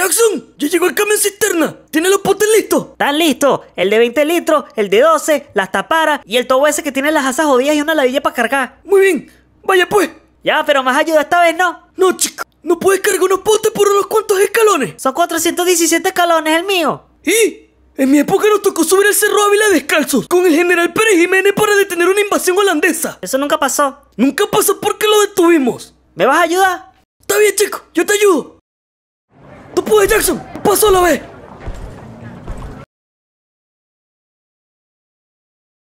Jackson, ya llegó el camión cisterna. ¿Tiene los potes listos? Están listos. El de 20 litros, el de 12, las taparas y el tobo ese que tiene las asas jodidas y una ladilla para cargar. Muy bien. Vaya pues. Ya, pero más ayuda esta vez, ¿no? No, chico. No puedes cargar unos potes por unos cuantos escalones. Son 417 escalones el mío. ¿Y? En mi época nos tocó subir el Cerro Ávila descalzos con el general Pérez Jiménez para detener una invasión holandesa. Eso nunca pasó. Nunca pasó porque lo detuvimos. ¿Me vas a ayudar? Está bien, chico. Yo te ayudo. पशु ल भए